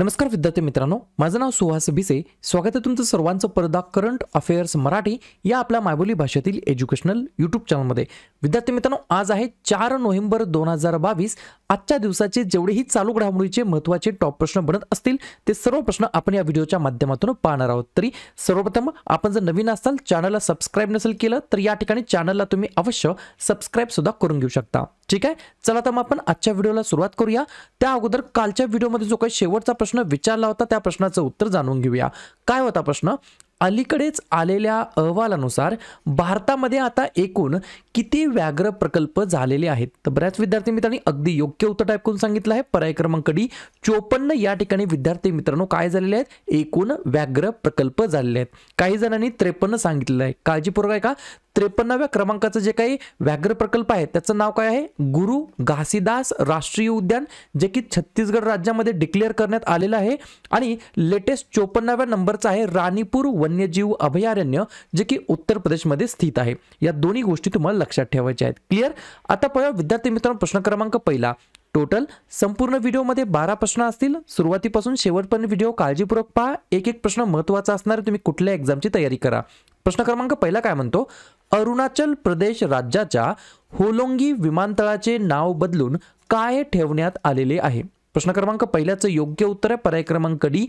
नमस्कार विद्यार्थी मित्रांनो माझं नाव सुहास भिसे स्वागत आहे तुमचं सर्वांचं पर्दा करंट अफेअर्स मराठी या आपल्या मायबोली भाषेतील एज्युकेशनल यूट्यूब चॅनलमध्ये विद्यार्थी मित्रांनो आज आहे चार नोव्हेंबर दोन हजार बावीस आजच्या दिवसाचे जेवढेही चालू घडामोडीचे महत्त्वाचे टॉप प्रश्न बनत असतील ते सर्व प्रश्न आपण या व्हिडिओच्या माध्यमातून पाहणार आहोत तरी सर्वप्रथम आपण जर नवीन असाल चॅनलला सबस्क्राईब नसेल केलं तर या ठिकाणी चॅनलला तुम्ही अवश्य सबस्क्राईब सुद्धा करून घेऊ शकता ठीक आहे चला तर मग आपण आजच्या व्हिडिओला सुरुवात करूया त्या अगोदर कालच्या व्हिडिओमध्ये जो काही शेवटचा प्रश्न विचारला होता त्या प्रश्नाचं उत्तर जाणून घेऊया काय होता प्रश्न अलीकडेच आलेल्या अहवालानुसार भारतामध्ये आता एकूण किती व्याघ्र प्रकल्प झालेले आहेत तर बऱ्याच विद्यार्थी मित्रांनी अगदी योग्य उत्तर टाईप करून सांगितलं आहे पर्याय क्रमांक डी चोपन्न या ठिकाणी विद्यार्थी मित्रांनो काय झालेले आहेत एकूण व्याघ्र प्रकल्प झालेले आहेत काही जणांनी त्रेपन्न सांगितलेलं आहे काळजीपूर्वक आहे का त्रेपन्नाव्या क्रमांकाचं जे काही व्याघ्र प्रकल्प आहे त्याचं नाव काय आहे गुरु घासीदास राष्ट्रीय उद्यान जे की छत्तीसगड राज्यामध्ये डिक्लेअर करण्यात आलेलं आहे आणि लेटेस्ट चोपन्नाव्या नंबरचं आहे राणीपूर वन्यजीव अभयारण्य जे की उत्तर प्रदेशमध्ये स्थित आहे या दोन्ही गोष्टी तुम्हाला लक्षात ठेवायच्या आहेत क्लिअर आता पाहूया विद्यार्थी मित्रांनो प्रश्न क्रमांक पहिला टोटल संपूर्ण व्हिडिओमध्ये बारा प्रश्न असतील सुरुवातीपासून शेवटपर्यंत व्हिडिओ काळजीपूर्वक पहा एक एक प्रश्न महत्त्वाचा असणार तुम्ही कुठल्या एक्झामची तयारी करा प्रश्न क्रमांक पहिला काय म्हणतो अरुणाचल प्रदेश राज्याच्या होलोंगी विमानतळाचे नाव बदलून काय ठेवण्यात आलेले आहे प्रश्न क्रमांक पहिल्याचं योग्य उत्तर आहे पर्याय क्रमांक डी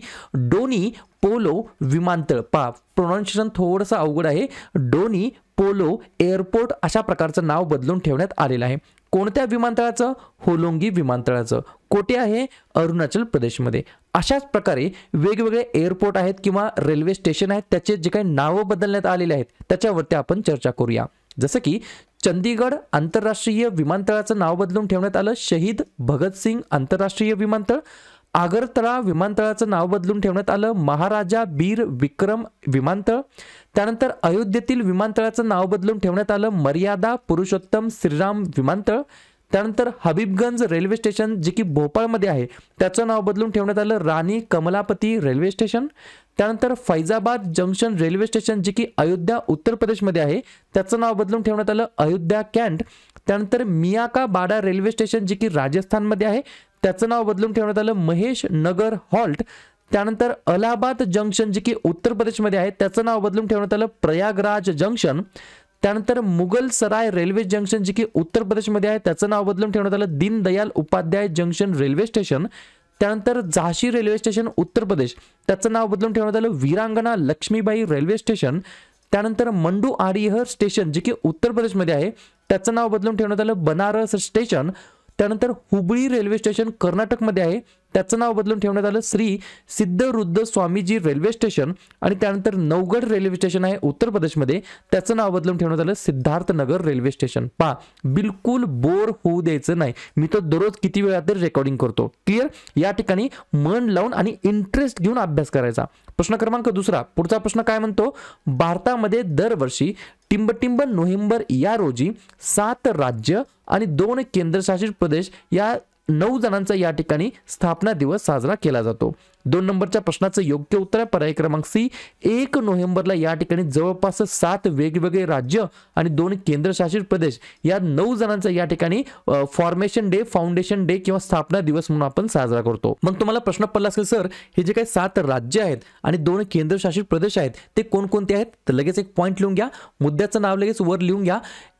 डोनी पोलो विमानतळ पा प्रोनाऊन्शिएशन थोडंसं अवघड आहे डोनी पोलो एअरपोर्ट अशा प्रकारचं नाव बदलून ठेवण्यात आलेलं आहे कोणत्या विमानतळाचं होलोंगी विमानतळाचं कोठे आहे अरुणाचल प्रदेशमध्ये अशाच प्रकारे वेगवेगळे एअरपोर्ट आहेत किंवा रेल्वे स्टेशन आहेत त्याचे जे काही नावं बदलण्यात आलेले आहेत त्याच्यावरती आपण चर्चा करूया जसं की चंदीगड आंतरराष्ट्रीय विमानतळाचं नाव बदलून ठेवण्यात आलं शहीद भगतसिंग आंतरराष्ट्रीय विमानतळ आगरतळा विमानतळाचं नाव बदलून ठेवण्यात आलं महाराजा बीर विक्रम विमानतळ त्यानंतर अयोध्येतील विमानतळाचं नाव बदलून ठेवण्यात आलं मर्यादा पुरुषोत्तम श्रीराम विमानतळ त्यानंतर हबीबगंज रेल्वे स्टेशन जे की भोपाळमध्ये आहे त्याचं नाव बदलून ठेवण्यात आलं राणी कमलापती रेल्वे स्टेशन त्यानंतर फैजाबाद जंक्शन रेल्वे स्टेशन जे की अयोध्या उत्तर प्रदेशमध्ये आहे त्याचं नाव बदलून ठेवण्यात आलं अयोध्या कॅन्ट त्यानंतर मियाका बाडा रेल्वे स्टेशन जे की राजस्थानमध्ये आहे त्याचं नाव बदलून ठेवण्यात आलं महेश नगर हॉल्ट त्यानंतर अलाहाबाद जंक्शन जे की उत्तर प्रदेशमध्ये आहे त्याचं नाव बदलून ठेवण्यात आलं प्रयागराज जंक्शन त्यानंतर मुघल सराय रेल्वे जंक्शन जे की उत्तर प्रदेशमध्ये आहे त्याचं नाव बदलून ठेवण्यात आलं Deendayal Upadhyay junction railway station त्यानंतर झाशी रेल्वे स्टेशन उत्तर प्रदेश त्याचं नाव बदलून ठेवण्यात आलं वीरांगणा लक्ष्मीबाई रेल्वे स्टेशन त्यानंतर मंडू आरिहर स्टेशन जे की उत्तर प्रदेशमध्ये आहे त्याचं नाव बदलून ठेवण्यात आलं बनारस स्टेशन त्यानंतर हुबळी रेल्वे स्टेशन कर्नाटकमध्ये आहे त्याचं नाव बदलून ठेवण्यात आलं श्री सिद्धरुद्ध स्वामीजी रेल्वे स्टेशन आणि त्यानंतर नवगड रेल्वे स्टेशन आहे उत्तर प्रदेशमध्ये त्याचं नाव बदलून ठेवण्यात आलं सिद्धार्थनगर रेल्वे स्टेशन पहा बिलकुल बोर होऊ द्यायचं नाही मी तो दररोज किती वेळा तरी रेकॉर्डिंग करतो क्लिअर या ठिकाणी मन लावून आणि इंटरेस्ट घेऊन अभ्यास करायचा प्रश्न क्रमांक दुसरा पुढचा प्रश्न काय म्हणतो भारतामध्ये दरवर्षी टिंबटिंब नोव्हेंबर या रोजी सात राज्य आणि दोन केंद्रशासित प्रदेश या नऊ जणांचा या ठिकाणी स्थापना दिवस साजरा केला जातो दोन नंबरच्या प्रश्नाचं योग्य उत्तर आहे पर्याय क्रमांक सी एक नोव्हेंबरला या ठिकाणी जवळपास सात वेगवेगळे राज्य आणि दोन केंद्रशासित प्रदेश या नऊ जणांचा या ठिकाणी फॉर्मेशन डे फाउंडेशन डे किंवा स्थापना दिवस म्हणून आपण साजरा करतो मग तुम्हाला प्रश्न पडला असेल सर हे जे काही सात राज्य आहेत आणि दोन केंद्रशासित प्रदेश आहेत ते कोणकोणते आहेत तर लगेच एक पॉईंट लिहून घ्या मुद्द्याचं नाव लगेच वर लिहून घ्या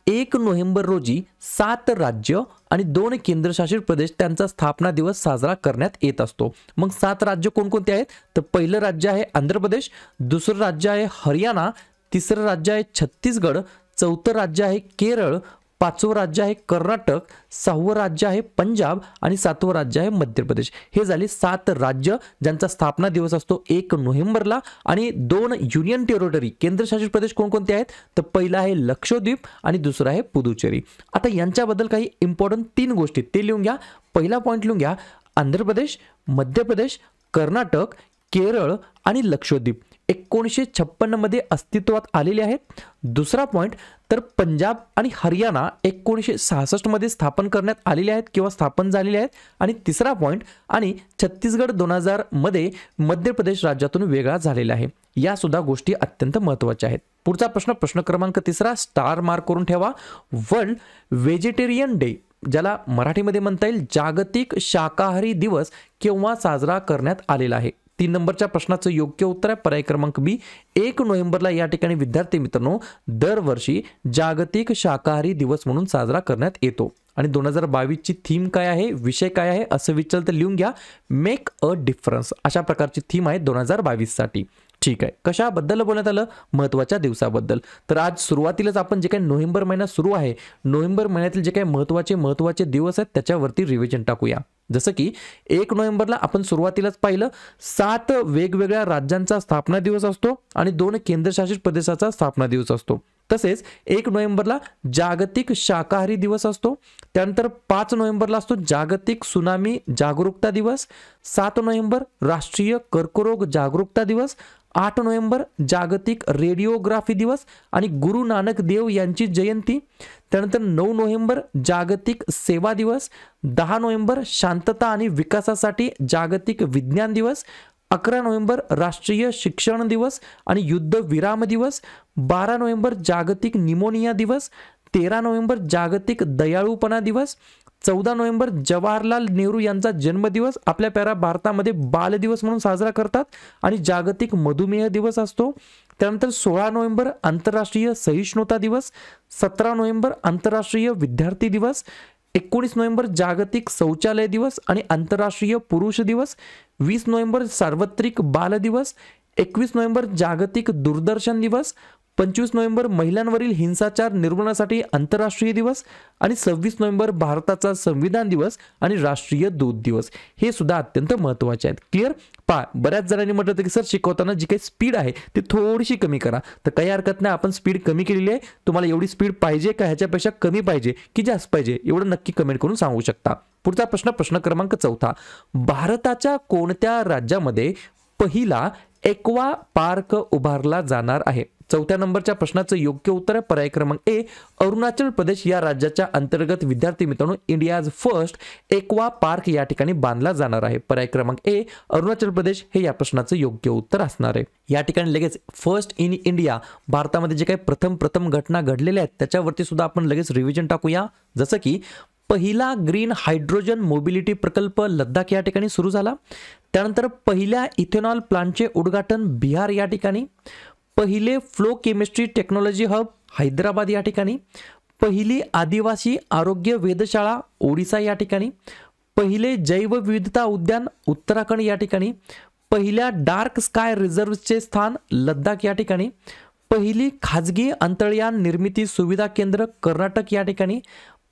एक नोव्हेंबर रोजी सात राज्य आणि दोन केंद्रशासित प्रदेश त्यांचा स्थापना दिवस साजरा करण्यात येत असतो मग सात राज्य कोणकोणते आहेत तर पहिलं राज्य आहे आंध्र प्रदेश दुसरं राज्य आहे हरियाणा तिसरं राज्य आहे छत्तीसगड चौथं राज्य आहे केरळ पाचवं राज्य आहे कर्नाटक सहावं राज्य आहे पंजाब आणि सातवं राज्य आहे मध्य प्रदेश हे झाले सात राज्य ज्यांचा स्थापना दिवस असतो एक नोव्हेंबरला आणि दोन युनियन टेरिटरी केंद्रशासित प्रदेश कोणकोणते आहेत तर पहिला आहे लक्षद्वीप आणि दुसरा आहे पुदुचेरी आता यांच्याबद्दल काही इम्पॉर्टंट तीन गोष्टी ते लिहून घ्या पहिला पॉईंट लिहून घ्या आंध्र प्रदेश मध्य प्रदेश कर्नाटक केरळ आणि लक्षद्वीप एकोणीसशे छप्पन्नमध्ये अस्तित्वात आलेले आहेत दुसरा पॉईंट तर पंजाब आणि हरियाणा एकोणीसशे सहासष्टमध्ये स्थापन करण्यात आलेले आहेत किंवा स्थापन झालेले आहेत आणि तिसरा पॉईंट आणि छत्तीसगड दोन हजारमध्ये मध्य प्रदेश राज्यातून वेगळा झालेला आहे यासुद्धा गोष्टी अत्यंत महत्त्वाच्या आहेत पुढचा प्रश्न प्रश्न क्रमांक तिसरा स्टार मार्क करून ठेवा वर्ल्ड व्हेजिटेरियन डे ज्याला मराठीमध्ये म्हणता येईल जागतिक शाकाहारी दिवस केव्हा साजरा करण्यात आलेला आहे तीन नंबरच्या प्रश्नाचं योग्य उत्तर आहे पर्याय क्रमांक बी एक नोव्हेंबरला या ठिकाणी विद्यार्थी मित्रांनो दरवर्षी जागतिक शाकाहारी दिवस म्हणून साजरा करण्यात येतो आणि दोन हजार बावीसची थीम काय आहे विषय काय आहे असं विचार तर लिहून घ्या मेक अ डिफरन्स अशा प्रकारची थीम आहे दोन हजार बावीससाठी ठीक आहे कशाबद्दल बोलण्यात आलं महत्त्वाच्या दिवसाबद्दल तर आज सुरुवातीलाच आपण जे काही नोव्हेंबर महिना सुरू आहे नोव्हेंबर महिन्यातील जे काही महत्त्वाचे महत्त्वाचे दिवस आहेत त्याच्यावरती रिव्हिजन टाकूया जसं की एक नोव्हेंबरला आपण सुरुवातीलाच पाहिलं सात वेगवेगळ्या राज्यांचा स्थापना दिवस असतो आणि दोन केंद्रशासित प्रदेशाचा स्थापना दिवस असतो तसेच एक नोव्हेंबरला जागतिक शाकाहारी दिवस असतो त्यानंतर पाच नोव्हेंबरला असतो जागतिक सुनामी जागरूकता दिवस सात नोव्हेंबर राष्ट्रीय कर्करोग जागरूकता दिवस आठ नोव्हेंबर जागतिक रेडिओग्राफी दिवस आणि गुरु नानक देव यांची जयंती त्यानंतर नऊ नोव्हेंबर जागतिक सेवा दिवस दहा नोव्हेंबर शांतता आणि विकासासाठी जागतिक विज्ञान दिवस अकरा नोव्हेंबर राष्ट्रीय शिक्षण दिवस आणि युद्ध विराम दिवस बारा नोव्हेंबर जागतिक निमोनिया दिवस तेरा नोव्हेंबर जागतिक दयाळूपणा दिवस चौदा नोव्हेंबर जवाहरलाल नेहरू यांचा जन्मदिवस आपल्या प्यारा भारतामध्ये बाल दिवस म्हणून साजरा करतात आणि जागतिक मधुमेह दिवस असतो त्यानंतर सोळा नोव्हेंबर आंतरराष्ट्रीय सहिष्णुता दिवस सतरा नोव्हेंबर आंतरराष्ट्रीय विद्यार्थी दिवस एकोणीस नोव्हेंबर जागतिक शौचालय दिवस आणि आंतरराष्ट्रीय पुरुष दिवस वीस नोव्हेंबर सार्वत्रिक बाल दिवस एकवीस नोव्हेंबर जागतिक दूरदर्शन दिवस पंचवीस नोव्हेंबर महिलांवरील हिंसाचार निर्मूलनासाठी आंतरराष्ट्रीय दिवस आणि सव्वीस नोव्हेंबर भारताचा संविधान दिवस आणि राष्ट्रीय दूध दिवस हे सुद्धा अत्यंत महत्त्वाचे आहेत क्लिअर पा बऱ्याच जणांनी म्हटलं होतं की सर शिकवताना जी काही स्पीड आहे ती थोडीशी कमी करा तर काही हरकत नाही आपण स्पीड कमी केलेली आहे तुम्हाला एवढी स्पीड पाहिजे का ह्याच्यापेक्षा कमी पाहिजे की जास्त पाहिजे एवढं नक्की कमेंट करून सांगू शकता पुढचा प्रश्न प्रश्न क्रमांक चौथा भारताच्या कोणत्या राज्यामध्ये पहिला एक्वा पार्क उभारला जाणार आहे चौथ्या नंबरच्या प्रश्नाचं योग्य उत्तर आहे पर्याय क्रमांक ए अरुणाचल प्रदेश या राज्याच्या अंतर्गत विद्यार्थी मित्रांनो इंडियाज फर्स्ट एक्वा पार्क या ठिकाणी बांधला जाणार आहे पर्याय क्रमांक ए अरुणाचल प्रदेश हे या प्रश्नाचं योग्य उत्तर असणार आहे या ठिकाणी लगेच फर्स्ट इन इंडिया भारतामध्ये जे काही प्रथम प्रथम घटना घडलेल्या आहेत त्याच्यावरती सुद्धा आपण लगेच रिव्हिजन टाकूया जसं की पहिला ग्रीन हायड्रोजन मोबिलिटी प्रकल्प लद्दाख या ठिकाणी सुरू झाला त्यानंतर पहिल्या इथेनॉल प्लांटचे उद्घाटन बिहार या ठिकाणी पहिले flow chemistry technology hub Hyderabad या ठिकाणी पहिली आदिवासी आरोग्य वेधशाळा ओडिसा या ठिकाणी पहिले जैवविविधता उद्यान उत्तराखंड या ठिकाणी पहिल्या डार्क स्काय रिझर्व्हचे स्थान लद्दाख या ठिकाणी पहिली खाजगी अंतर्यान निर्मिती सुविधा केंद्र कर्नाटक या ठिकाणी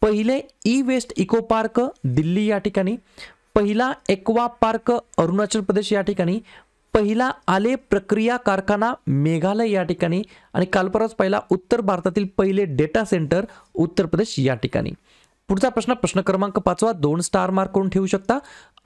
पहिले e waste eco park Delhi या ठिकाणी पहिला एक्वा पार्क अरुणाचल प्रदेश या ठिकाणी पहिला आले प्रक्रिया कारखाना मेघालय या ठिकाणी आणि कालपरास पहिला उत्तर भारतातील पहिले डेटा सेंटर उत्तर प्रदेश या ठिकाणी पुढचा प्रश्न प्रश्न क्रमांक पाचवा दोन स्टार मार्क करून ठेवू शकता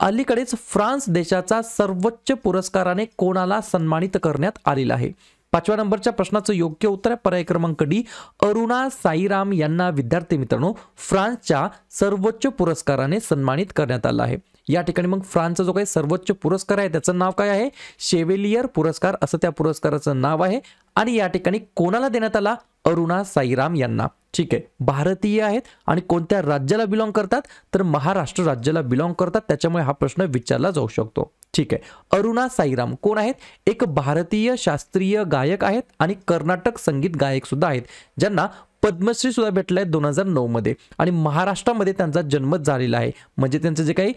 अलीकडेच फ्रान्स देशाचा सर्वोच्च पुरस्काराने कोणाला सन्मानित करण्यात आलेला आहे पाचव्या नंबरच्या प्रश्नाचं योग्य उत्तर आहे पर्याय क्रमांक डी अरुणा साईराम यांना विद्यार्थी मित्रांनो फ्रान्सच्या सर्वोच्च पुरस्काराने सन्मानित करण्यात आलं आहे या ठिकाणी मग फ्रान्सचा जो काही सर्वोच्च पुरस्कार आहे त्याचं नाव काय आहे शेवेलियर पुरस्कार असं त्या पुरस्काराचं नाव आहे आणि या ठिकाणी कोणाला देण्यात आला अरुणा साईराम यांना ठीक आहे भारतीय आहेत आणि कोणत्या राज्याला बिलॉंग करतात तर महाराष्ट्र राज्याला बिलॉंग करतात त्याच्यामुळे हा प्रश्न विचारला जाऊ शकतो ठीक आहे अरुणा साईराम कोण आहेत एक भारतीय शास्त्रीय गायक आहेत आणि कर्नाटक संगीत गायक सुद्धा आहेत ज्यांना पद्मश्री सुद्धा भेटला आहे दोन हजार नऊमध्ये आणि महाराष्ट्रामध्ये त्यांचा जन्म झालेला आहे म्हणजे त्यांचं जे काही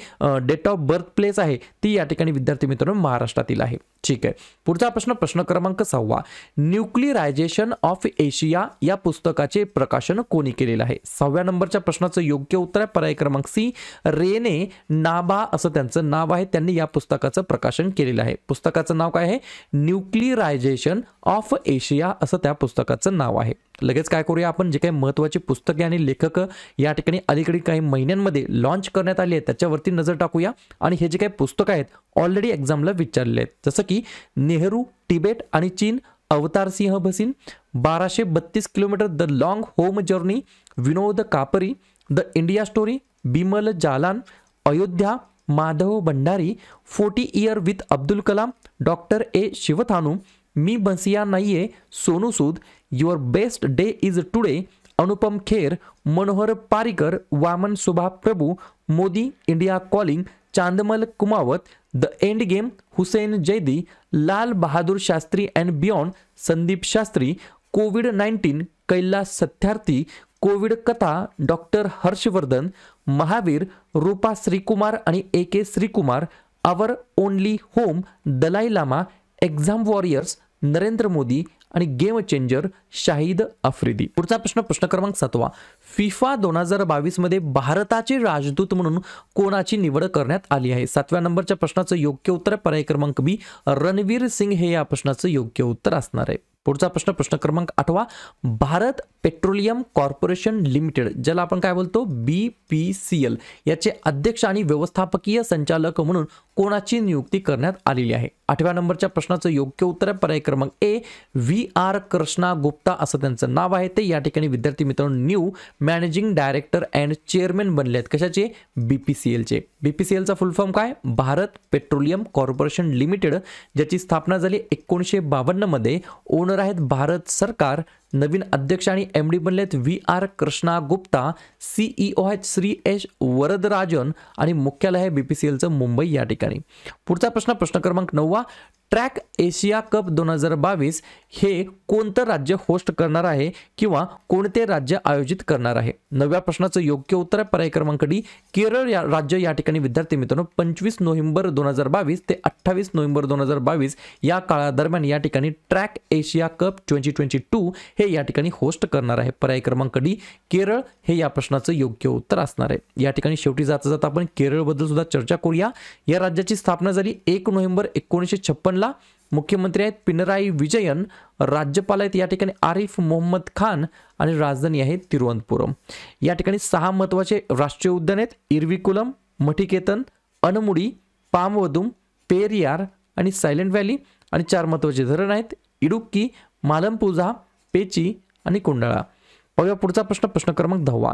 डेट ऑफ बर्थ प्लेस आहे ती या ठिकाणी विद्यार्थी मित्रांनो महाराष्ट्रातील आहे ठीक आहे पुढचा प्रश्न प्रश्न क्रमांक सहावा न्यूक्लिरायझेशन ऑफ एशिया या पुस्तकाचे प्रकाशन कोणी केलेलं आहे सहाव्या नंबरच्या प्रश्नाचं योग्य उत्तर आहे पर्याय क्रमांक सी रेने नाबा असं त्यांचं नाव आहे त्यांनी या पुस्तकाचं प्रकाशन केलेलं आहे पुस्तकाचं नाव काय आहे न्यूक्लिरायझेशन ऑफ एशिया असं त्या पुस्तकाचं नाव आहे लगेच काय करूया आपण जे काही महत्त्वाची पुस्तके आणि लेखक या ठिकाणी अलीकडे काही महिन्यांमध्ये लॉन्च करण्यात आले आहेत त्याच्यावरती नजर टाकूया आणि हे जे काही पुस्तकं आहेत ऑलरेडी एक्झामला विचारले आहेत जसं की नेहरू टिबेट आणि चीन अवतार सिंह भसीन बाराशे बत्तीस kilometre the long home journey Vinod Kapri the India story Bimal Jalan Ayodhya Madhav Bhandari forty year with Abdul Kalam doctor A Sivathanu मी बंसिया नाहीये Sonu Sood your best day is today Anupam Kher Manohar Parrikar Vaman Subha Prabhu Modi India calling Chandmal Kumawat the end game Hussain Zaidi Lal Bahadur Shastri and beyond Sandeep Shastri covid nineteen Kailash Satyarthi covid Katha doctor Harshvardhan Mahavir रूपा श्रीकुमार आणि A K Shrikumar our only home Dalai Lama exam warriors Narendra Modi आणि game changer Shahid Afridi पुढचा प्रश्न प्रश्न क्रमांक सातवा फिफा दोन हजार बावीस मध्ये भारताचे राजदूत म्हणून कोणाची निवड करण्यात आली आहे सातव्या नंबरच्या प्रश्नाचं योग्य उत्तर पर्याय क्रमांक बी रणवीर सिंग हे या प्रश्नाचं योग्य उत्तर असणार आहे पुढचा प्रश्न प्रश्न क्रमांक आठवा भारत पेट्रोलियम कॉर्पोरेशन लिमिटेड ज्याला आपण काय बोलतो बी पी सी एल याचे अध्यक्ष आणि व्यवस्थापकीय संचालक म्हणून कोणाची नियुक्ती करण्यात आलेली आहे आठव्या नंबरच्या प्रश्नाचं योग्य उत्तर आहे पर्याय क्रमांक A V R Krishna Gupta असं त्यांचं नाव आहे ते या ठिकाणी विद्यार्थी मित्रांनो new managing director and chairman बनले आहेत कशाचे बी पी सी एलचे बी पी सी एलचा फुल फॉर्म काय भारत पेट्रोलियम कॉर्पोरेशन लिमिटेड ज्याची स्थापना झाली एकोणीसशे बावन्नमध्ये ओनर आहेत भारत सरकार नवीन अध्यक्ष आणि एम डी बनलेत V R Krishna Gupta CEO e आहेत श्री एस वरदराजन आणि मुख्यालय आहे बी पी सी एलचं मुंबई या ठिकाणी पुढचा प्रश्न प्रश्न क्रमांक नववा ट्रॅक एशिया कप दोन हजार बावीस हे कोणतं राज्य होस्ट करणार आहे किंवा कोणते राज्य आयोजित करणार आहे नव्या प्रश्नाचं योग्य उत्तर आहे पर्याय क्रमांक डी केरळ या राज्य या ठिकाणी विद्यार्थी मित्रांनो पंचवीस नोव्हेंबर दोन हजार बावीस ते अठ्ठावीस नोव्हेंबर दोन हजार बावीस या काळादरम्यान या ठिकाणी track Asia Cup twenty twenty two हे या ठिकाणी होस्ट करणार आहे पर्याय क्रमांक डी केरळ हे या प्रश्नाचं योग्य उत्तर असणार आहे या ठिकाणी शेवटी जाता जाता आपण केरळबद्दल सुद्धा चर्चा करूया या राज्याची स्थापना झाली एक नोव्हेंबर एकोणीसशे छप्पनला मुख्यमंत्री आहेत पिनराई विजयन राज्यपाल आहेत या ठिकाणी आरिफ मोहम्मद खान आणि राजधानी आहे तिरुवनंतपुरम या ठिकाणी सहा महत्त्वाचे राष्ट्रीय उद्यान आहेत इरविकुलम मठिकेतन अनमुडी पामवदुम पेरियार आणि सायलेंट व्हॅली आणि चार महत्त्वाचे धरण आहेत इडुक्की मालमपुझा पेची आणि कुंडळा बघा पुढचा प्रश्न प्रश्न क्रमांक दहावा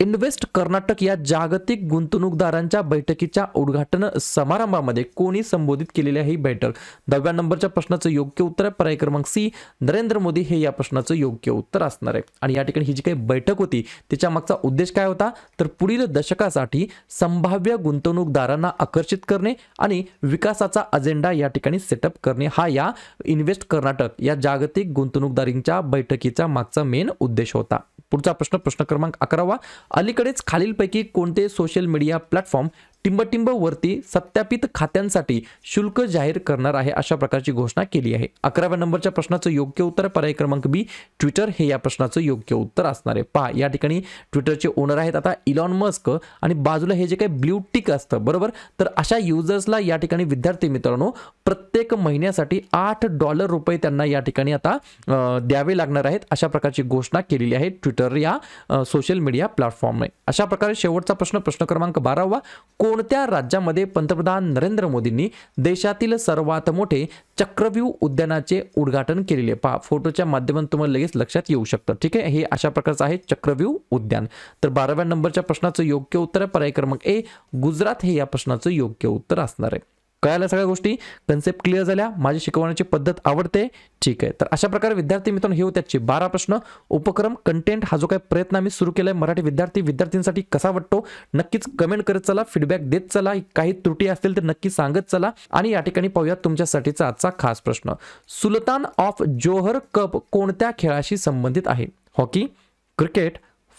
इन्व्हेस्ट कर्नाटक या जागतिक गुंतवणूकदारांच्या बैठकीच्या उद्घाटन समारंभामध्ये कोणी संबोधित केलेली आहे ही बैठक दहाव्या नंबरच्या प्रश्नाचं योग्य उत्तर आहे पर्याय क्रमांक सी नरेंद्र मोदी हे या प्रश्नाचं योग्य उत्तर असणार आहे आणि या ठिकाणी ही जी काही बैठक होती त्याच्या मागचा उद्देश काय होता तर पुढील दशकासाठी संभाव्य गुंतवणूकदारांना आकर्षित करणे आणि विकासाचा अजेंडा या ठिकाणी सेटअप करणे हा या इन्व्हेस्ट कर्नाटक या जागतिक गुंतवणूकदारींच्या बैठकीचा मागचा मेन उद्देश होता पुढचा प्रश्न प्रश्न क्रमांक अकरावा अलीकडेच खालीलपैकी कोणते सोशल मीडिया प्लॅटफॉर्म टिंबटिंब वरती सत्यापित खात्यांसाठी शुल्क जाहीर करणार आहे अशा प्रकारची घोषणा केली आहे अकराव्या नंबरच्या प्रश्नाचं योग्य उत्तर पर्याय क्रमांक बी ट्विटर हे या प्रश्नाचं योग्य उत्तर असणार आहे पहा या ठिकाणी ट्विटरचे ओनर आहेत आता इलॉन मस्क आणि बाजूला हे जे काही ब्ल्यू टिक असतं बरोबर तर अशा युजर्सला या ठिकाणी विद्यार्थी मित्रांनो प्रत्येक महिन्यासाठी आठ डॉलर रुपये त्यांना या ठिकाणी आता द्यावे लागणार आहेत अशा प्रकारची घोषणा केलेली आहे ट्विटर या सोशल मीडिया प्लॅटफॉर्मने अशा प्रकारे शेवटचा प्रश्न प्रश्न क्रमांक बारावा कोण कोणत्या राज्यामध्ये पंतप्रधान नरेंद्र मोदींनी देशातील सर्वात मोठे चक्रव्यू उद्यानाचे उद्घाटन केलेले पहा फोटोच्या माध्यमातून तुम्हाला लगेच लक्षात येऊ शकतं ठीक आहे हे अशा प्रकारचं आहे चक्रव्यू उद्यान तर बाराव्या नंबरच्या प्रश्नाचं योग्य उत्तर आहे पर्याय क्रमांक ए गुजरात हे या प्रश्नाचं योग्य उत्तर असणार आहे कळाल्या सगळ्या गोष्टी कन्सेप्ट क्लिअर झाल्या माझी शिकवण्याची पद्धत आवडते ठीक आहे तर अशा प्रकारे विद्यार्थी मित्रांनो हे होत्याचे बारा प्रश्न उपक्रम कंटेंट हा जो काही प्रयत्न आम्ही सुरू केलाय मराठी विद्यार्थी विद्यार्थ्यांसाठी कसा वाटतो नक्कीच कमेंट करत चला फीडबॅक देत चला काही त्रुटी असतील तर नक्की सांगत चला आणि या ठिकाणी पाहूया तुमच्यासाठीचा आजचा खास प्रश्न सुलतान ऑफ जोहर कप कोणत्या खेळाशी संबंधित आहे हॉकी क्रिकेट